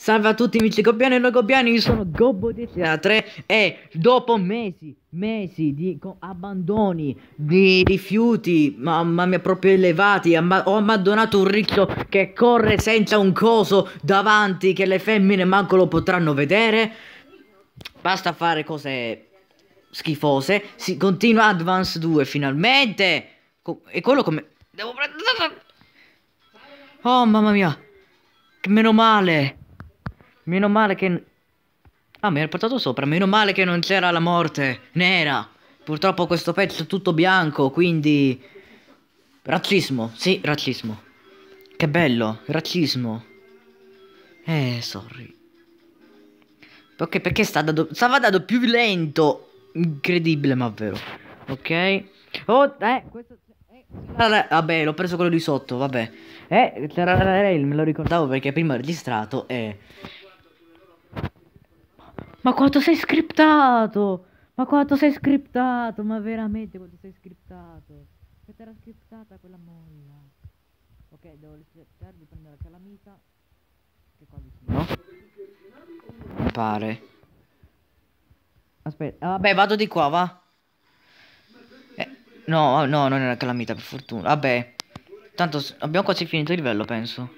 Salve a tutti amici gobbiani e non gobbiani, io sono Gobbo di Teatre e dopo mesi, mesi di abbandoni, di rifiuti, mamma mia proprio elevati, ho abbandonato un riccio che corre senza un coso davanti che le femmine manco lo potranno vedere. Basta fare cose schifose, si continua Advance 2 finalmente. e quello come... Devo prendere... Oh mamma mia, meno male. Meno male che... Ah, mi ero portato sopra. Meno male che non c'era la morte nera. Purtroppo questo pezzo è tutto bianco, quindi... Razzismo, sì, razzismo. Che bello, razzismo. Eh, sorry. Ok, perché sta dando... Stava andando più lento. Incredibile, ma vero. Ok. Oh, eh, questo... Eh, vabbè, l'ho preso quello di sotto, vabbè. Eh, me lo ricordavo perché prima ho registrato e... Eh. Ma quanto sei scriptato! Ma quanto sei scriptato! Ma veramente quanto sei scriptato! Che era scriptata quella molla! Ok, devo rispettare di prendere la calamita. Che qua vicino. No? Mi pare. Aspetta, ah, vabbè, vado di qua, va. Eh, no, no, non è era calamita, per fortuna. Vabbè. Tanto abbiamo quasi finito il livello, penso.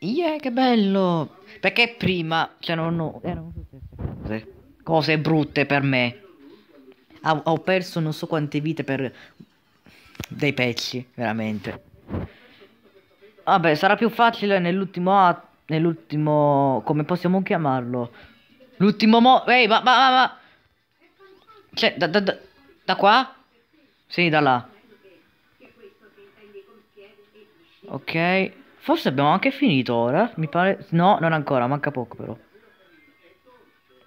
Yeah, che bello! Perché prima c'erano erano cose, cose brutte per me. Ho, ho perso non so quante vite per dei pezzi, veramente. Vabbè, sarà più facile nell'ultimo atto nell'ultimo come possiamo chiamarlo l'ultimo mo ehi hey, ma ma ma, cioè da, da, da, da qua Sì, da là ok Forse abbiamo anche finito ora, mi pare... No, non ancora, manca poco però.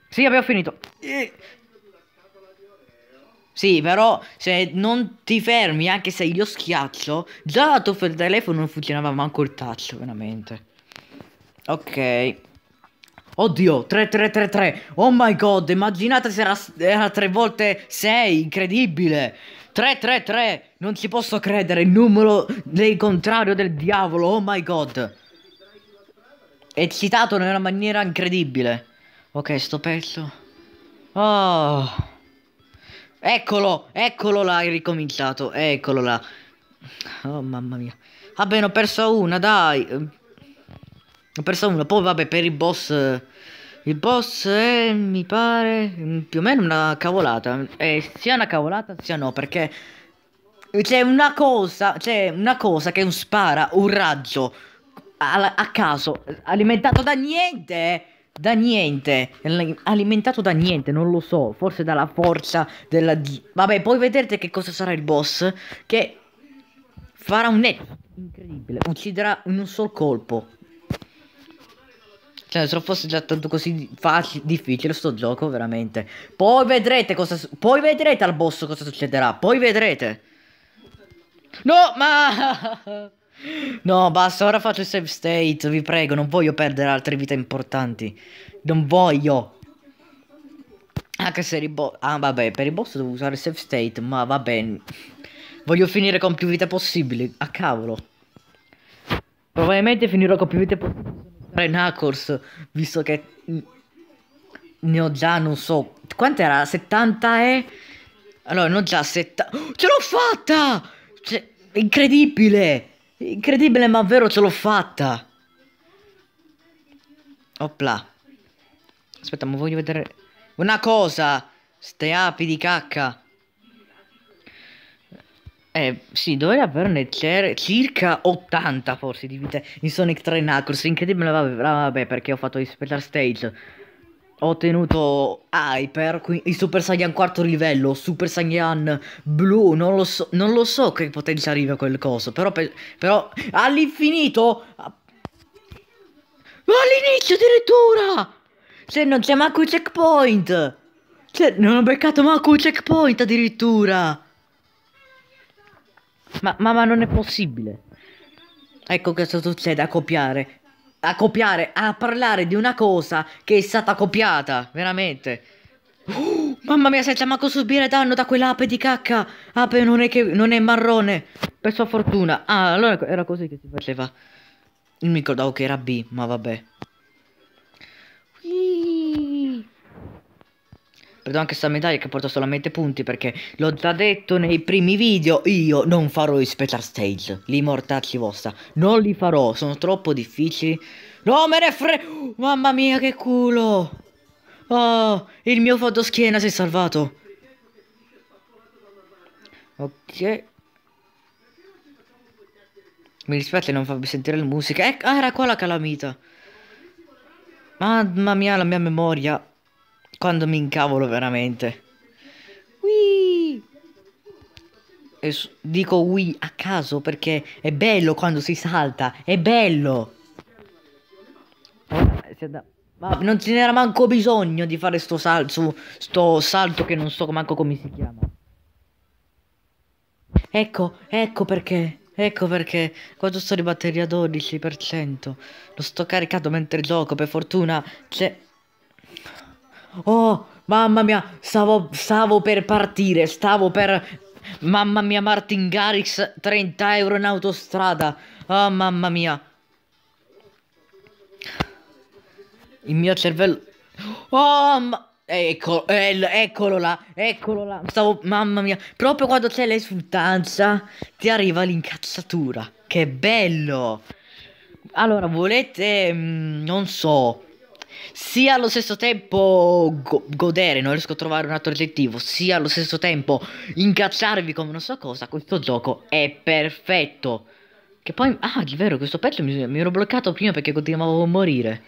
Sì, abbiamo finito. Sì, però se non ti fermi, anche se io schiaccio, già la del telefono non funzionava manco il touch, veramente. Ok. Oddio, 3333. Oh my god, immaginate se era, era 3 volte 6, incredibile. 333, non ci posso credere, il numero del contrario del diavolo, oh my god. È citato in una maniera incredibile. Ok, sto pezzo. Oh. Eccolo, eccolo là, hai ricominciato, eccolo là. Oh mamma mia. Vabbè, ne ho perso una, dai. Ho perso uno. Poi vabbè per il boss... Il boss è, eh, mi pare, mm, più o meno una cavolata. Eh, sia una cavolata sia no, perché c'è una cosa, c'è una cosa che spara un raggio a, a caso, alimentato da niente, eh, da niente, alimentato da niente, non lo so, forse dalla forza della... Vabbè, poi vedrete che cosa sarà il boss, che farà un net incredibile, ucciderà in un sol colpo. Cioè, se non fosse già tanto così facile, difficile sto gioco, veramente. Poi vedrete cosa... Poi vedrete al boss cosa succederà. Poi vedrete. No, ma... No, basta, ora faccio il save state, vi prego, non voglio perdere altre vite importanti. Non voglio. Anche se ribo... Ah, vabbè, per il boss devo usare il save state, ma va bene. Voglio finire con più vite possibili, a ah, cavolo. Probabilmente finirò con più vite possibili comprare Knuckles, visto che ne ho già, non so, quant'era? 70 e... Allora, ne ho già 70... ce l'ho fatta! Cioè, incredibile! Incredibile, ma vero, ce l'ho fatta! Opla. Aspetta, ma voglio vedere... Una cosa! Ste api di cacca! Eh, sì, doveva averne circa 80 forse di vite in Sonic 3 Knuckles, incredibile, vabbè, vabbè perché ho fatto i Special Stage, ho ottenuto Hyper, il Super Saiyan quarto livello, Super Saiyan blu, non lo so, non lo so che potenza arriva quel coso, però, pe però all'infinito, all'inizio addirittura, se cioè, non c'è manco il checkpoint, cioè non ho beccato manco il checkpoint addirittura. Ma, ma, ma non è possibile. Ecco che succede a copiare. A copiare, a parlare di una cosa che è stata copiata, veramente. Oh, mamma mia, senza manco subire danno da quell'ape di cacca. Ape non è, che, non è marrone. Per sua fortuna. Ah, allora era così che si faceva. Non mi ricordavo che era B, ma vabbè. Whee. Vedo anche sta medaglia che porta solamente punti perché l'ho già detto nei primi video, io non farò i special stage, li mortacci vostra, non li farò, sono troppo difficili. No, me ne fre... Mamma mia, che culo! Oh, il mio fotoschiena si è salvato. Ok. Mi dispiace non farvi sentire la musica. Eh, ah, era qua la calamita. Mamma mia, la mia memoria. Quando mi incavolo veramente. Wii! E dico Wii a caso perché è bello quando si salta. È bello. Eh, ma non ce n'era manco bisogno di fare sto salto, sto salto che non so manco come si chiama. Ecco, ecco perché. Ecco perché quando sto di batteria 12% lo sto caricando mentre gioco, per fortuna c'è Oh, mamma mia, stavo, stavo per partire, stavo per... Mamma mia, Martin Garrix, 30 euro in autostrada. Oh, mamma mia. Il mio cervello... Oh, ma... Ecco, ecco, eccolo là, eccolo là. Stavo, mamma mia, proprio quando c'è l'esultanza ti arriva l'incazzatura. Che bello! Allora, volete, mh, mm, non so, sia allo stesso tempo go- godere, non riesco a trovare un altro aggettivo, sia allo stesso tempo ingacciarvi come non so cosa, questo gioco è perfetto. Che poi, ah, è vero, questo pezzo mi, mi ero bloccato prima perché continuavo a morire.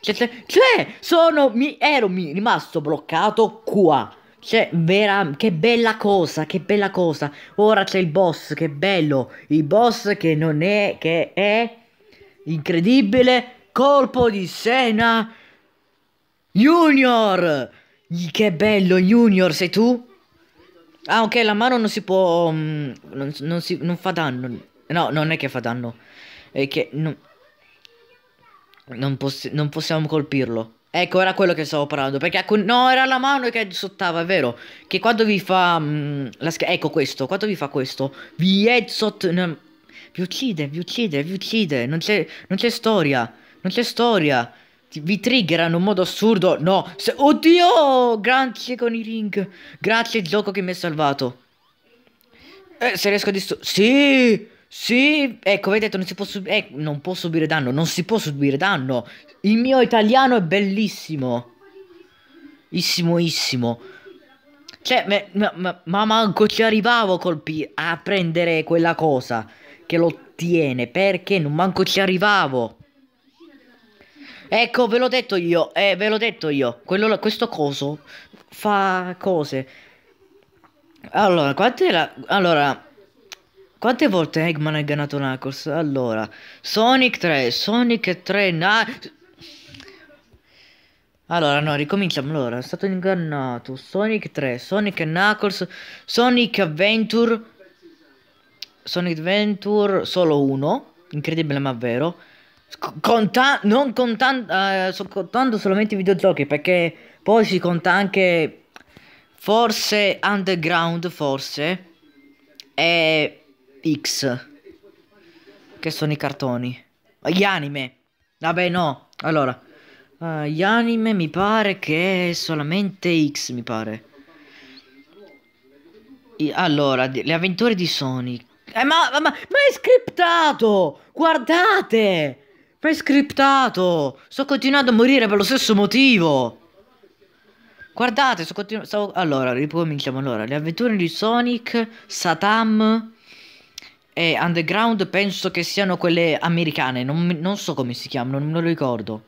Cioè, cioè sono, mi, ero mi, rimasto bloccato qua. Cioè, vera, che bella cosa, che bella cosa. Ora c'è il boss, che bello. Il boss che non è, che è incredibile colpo di Sena Junior! Che bello Junior, sei tu? Ah ok, la mano non si può... Mm, non, non, si, non fa danno. No, non è che fa danno. È che... No, non, poss non possiamo colpirlo. Ecco, era quello che stavo parlando. Perché no, era la mano che sottava, è vero. Che quando vi fa. Mh, mm, la ecco questo, quando vi fa questo, vi headshot. vi uccide, vi uccide, vi uccide. Non c'è storia. Non c'è storia. vi triggerano in un modo assurdo. No. Se, oddio. Grazie con i ring. Grazie il gioco che mi ha salvato. Eh, se riesco a distruggere... Sì. Sì. Ecco, vedete, non si può subire... Eh, non può subire danno. Non si può subire danno. Il mio italiano è bellissimo. Issimoissimo. Cioè, ma, ma, ma, manco ci arrivavo colpi a prendere quella cosa che lo tiene. Perché non manco ci arrivavo. Ecco, ve l'ho detto io, eh, ve l'ho detto io. Quello, questo coso fa cose. Allora, quante la... Allora... Quante volte Eggman ha ganato Knuckles? Allora, Sonic 3, Sonic 3, na... Allora, no, ricominciamo. Allora, è stato ingannato. Sonic 3, Sonic Knuckles, Sonic Adventure... Sonic Adventure solo uno, incredibile ma vero. Conta- non contando, eh, sto contando solamente i videogiochi perché poi si conta anche forse Underground, forse, e X, che sono i cartoni. Gli anime, vabbè no, allora, uh, gli anime mi pare che solamente X, mi pare. I- allora, le avventure di Sonic. Eh, ma, ma, ma è scriptato! Guardate! Prescriptato! Sto continuando a morire per lo stesso motivo! Guardate, sto continuando... Allora, ricominciamo allora. Le avventure di Sonic, Satam e Underground penso che siano quelle americane. Non, non so come si chiamano, non me lo ricordo.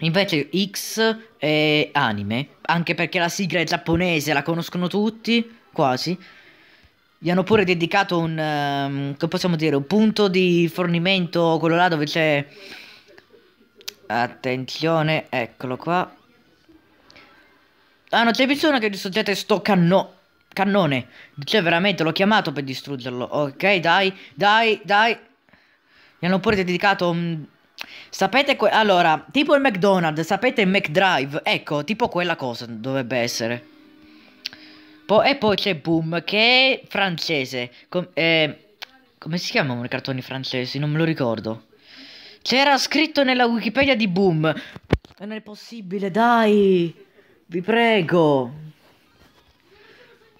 Invece X è anime, anche perché la sigla è giapponese, la conoscono tutti, quasi. Gli hanno pure dedicato un, um, possiamo dire, un punto di fornimento, quello là dove c'è... Attenzione, eccolo qua. Ah, non c'è bisogno che distruggete sto canno cannone. Cioè, veramente, l'ho chiamato per distruggerlo. Ok, dai, dai, dai. Gli hanno pure dedicato... un, sapete, allora, tipo il McDonald's, sapete il McDrive? Ecco, tipo quella cosa dovrebbe essere. Po e poi c'è Boom che è francese. Com eh, come si chiamano i cartoni francesi? Non me lo ricordo. C'era scritto nella Wikipedia di Boom. Non è possibile, dai. Vi prego.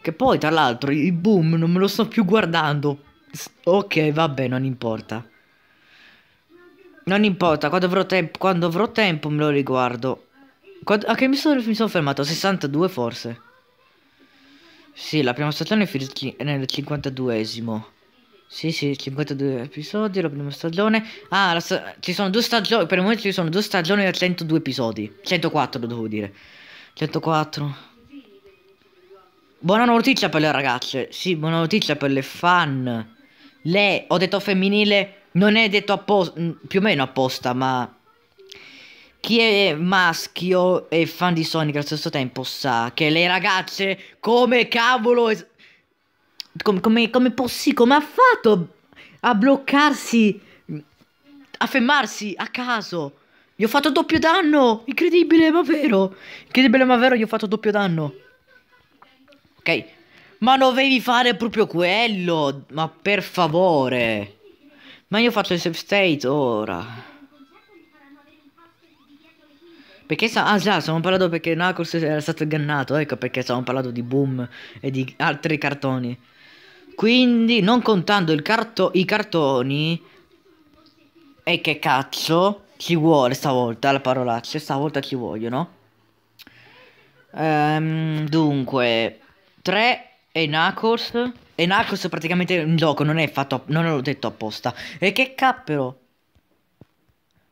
Che poi, tra l'altro, il Boom non me lo sto più guardando. Ok, vabbè, non importa. Non importa, quando avrò, te quando avrò tempo me lo riguardo. Quando che mi sono, mi sono fermato, 62 forse. Sì, la prima stagione è finita nel 52esimo. Sì, sì, 52 episodi, la prima stagione. Ah, sta ci sono due stagioni, per il momento ci sono due stagioni e 102 episodi. 104, devo dire. 104. Buona notizia per le ragazze. Sì, buona notizia per le fan. Le, ho detto femminile, non è detto apposta, mm, più o meno apposta, ma chi è maschio e fan di Sonic allo stesso tempo sa che le ragazze come cavolo... Come, come, come, possi, come ha fatto a bloccarsi, a fermarsi a caso? Gli ho fatto doppio danno! Incredibile, ma vero! Incredibile, ma vero, gli ho fatto doppio danno. Ok. Ma dovevi fare proprio quello! Ma per favore! Ma io faccio il safe state ora. Perché sa- ah già, stiamo parlando perché Knuckles era stato ingannato, ecco perché stiamo parlando di Boom e di altri cartoni. Quindi, non contando carto i cartoni... E che cazzo ci vuole stavolta la parolaccia, stavolta ci vogliono. Ehm, dunque, 3 e Knuckles. E Knuckles praticamente un gioco, non è fatto, non l'ho detto apposta. E che cappero.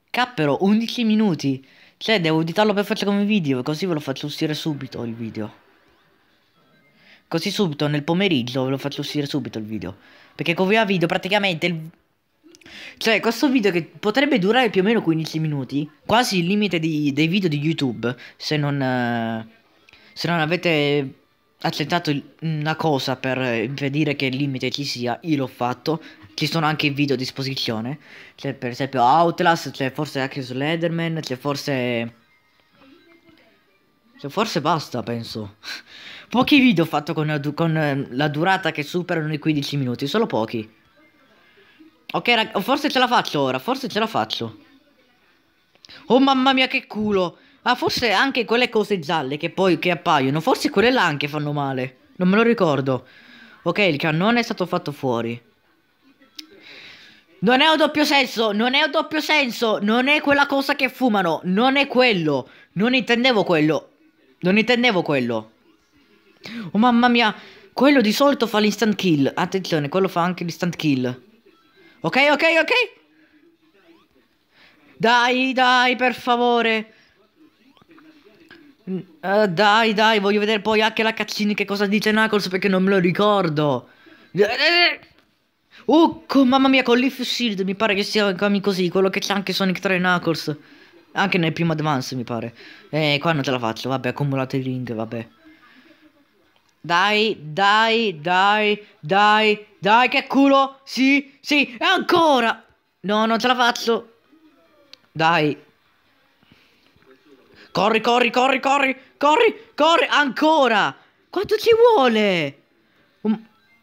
Cappero, 11 minuti. Cioè, devo editarlo per farlo come video, così ve lo faccio uscire subito il video. Così subito, nel pomeriggio, ve lo faccio uscire subito il video. Perché come via video, praticamente... Il... Cioè, questo video che potrebbe durare più o meno 15 minuti, quasi il limite di, dei video di YouTube, se non... Eh, se non avete accettato una cosa per impedire che il limite ci sia, io l'ho fatto ci sono anche i video a disposizione. C'è cioè, per esempio Outlast, c'è cioè, forse anche Slenderman, c'è cioè, forse... Cioè, forse basta, penso. Pochi video ho fatto con, con, ehm, la durata che superano i 15 minuti, solo pochi. Ok, rag- oh, forse ce la faccio ora, forse ce la faccio. Oh mamma mia che culo! Ah, forse anche quelle cose gialle che poi che appaiono, forse quelle là anche fanno male. Non me lo ricordo. Ok, il cannone è stato fatto fuori. Non è un doppio senso, non è un doppio senso, non è quella cosa che fumano, non è quello. Non intendevo quello. Non intendevo quello. Oh mamma mia, quello di solito fa l'instant kill. Attenzione, quello fa anche l'instant kill. Ok, ok, ok. Dai, dai, per favore. Uh, dai, dai, voglio vedere poi anche la Cazzini che cosa dice Knuckles perché non me lo ricordo. Eh, eh, Oh, mamma mia, con Leaf Shield mi pare che sia così, quello che c'è anche Sonic 3 Knuckles. Anche nel primo Advance, mi pare. Eh, qua non ce la faccio, vabbè, accumulate i ring, vabbè. Dai, dai, dai, dai, dai, che culo! Sì, sì, e ancora! No, non ce la faccio! Dai! Corri, corri, corri, corri, corri, corri, ancora! Quanto ci vuole?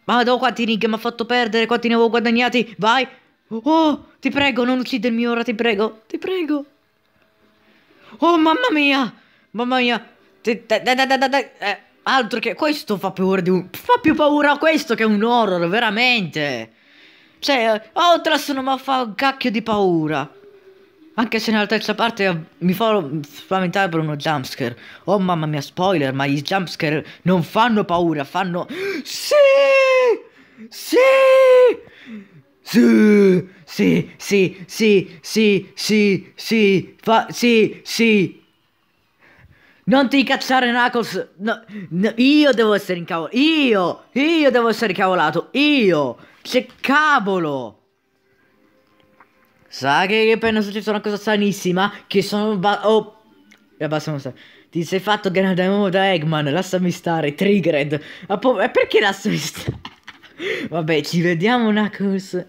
Vado, quanti ring mi ha fatto perdere, quanti ne avevo guadagnati, vai! Oh, ti prego, non uccidermi ora, ti prego, ti prego! Oh, mamma mia! Mamma mia! Dai, dai, dai, dai, altro che questo fa paura di un... Fa più paura questo che un horror, veramente! Cioè, Outlast non mi fa un cacchio di paura! Anche se nella terza parte mi fa spaventare per uno jumpscare. Oh mamma mia, spoiler, ma gli jumpscare non fanno paura, fanno... Sì! Sì, sì, sì, sì, sì, sì, sì, fa, sì, sì. Non ti incazzare, Knuckles. No, no, io devo essere incavolato. Io, io devo essere incavolato. Io. Che cavolo. Sa che è appena successa una cosa stranissima. Che sono... oh. E abbassiamo stare. Ti sei fatto granademo da Eggman. Lasciami stare. Triggered. Ma perché lasciami stare? Vabbè, ci vediamo, Knuckles.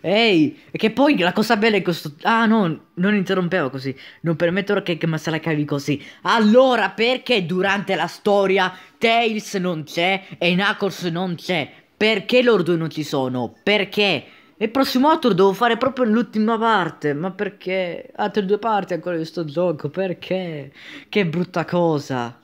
Ehi, e che poi la cosa bella è questo... Ah no, non interrompevo così. Non permetterò che, che me se la cavi così. Allora, perché durante la storia Tails non c'è e Knuckles non c'è? Perché loro due non ci sono? Perché? Il prossimo outro devo fare proprio l'ultima parte. Ma perché? Altre due parti ancora di sto gioco, perché? Che brutta cosa.